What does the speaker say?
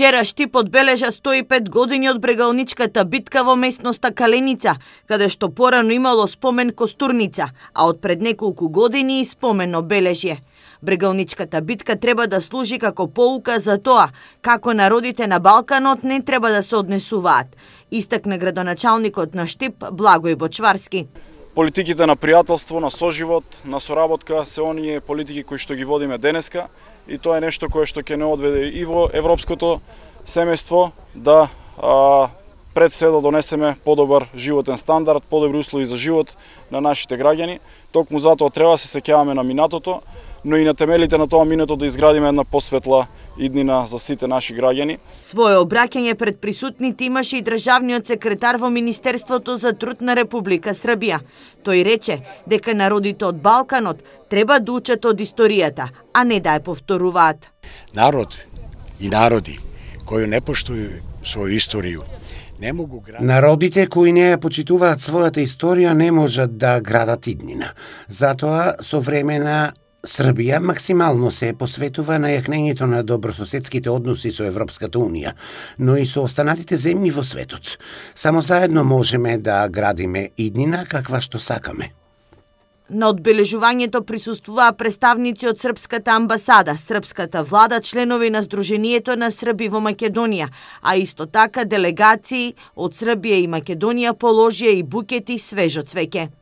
Вчера тип одбележа 105 години од брегалничката битка во местноста Каленица, каде што порано имало спомен Костурница, а од пред неколку години и спомен обележје. Брегалничката битка треба да служи како поука за тоа како народите на Балканот не треба да се однесуваат, истакна градоначалникот на Штип Благој Бочварски. Политиките на пријателство, на соживот, на соработка се оние политики кои што ги водиме денеска и тоа е нешто кое што ќе не одведе и во европското семејство да а, пред се да донесеме подобар животен стандард, подобри услови за живот на нашите граѓани. Токму затоа треба да се сеќаваме на минатото, но и на темелите на тоа минато да изградиме една посветла иднина за сите наши граѓани. Своје обраќање пред присутните имаше и државниот секретар во Министерството за труд на Република Србија. Тој рече дека народите од Балканот треба да учат од историјата, а не да ја повторуваат. Народ и народи кои не поштуваат своја историја, не могу Народите кои не ја почитуваат својата историја не можат да градат иднина. Затоа, со време на Србија максимално се посветува на јакнењето на добрососедските односи со Европската Унија, но и со останатите земји во светот. Само заедно можеме да градиме иднина каква што сакаме. На одбележувањето присуствуваа представници од Српската амбасада, Српската влада, членови на Сдруженијето на Срби во Македонија, а исто така делегации од Србија и Македонија положија и букети свежо цвеќе.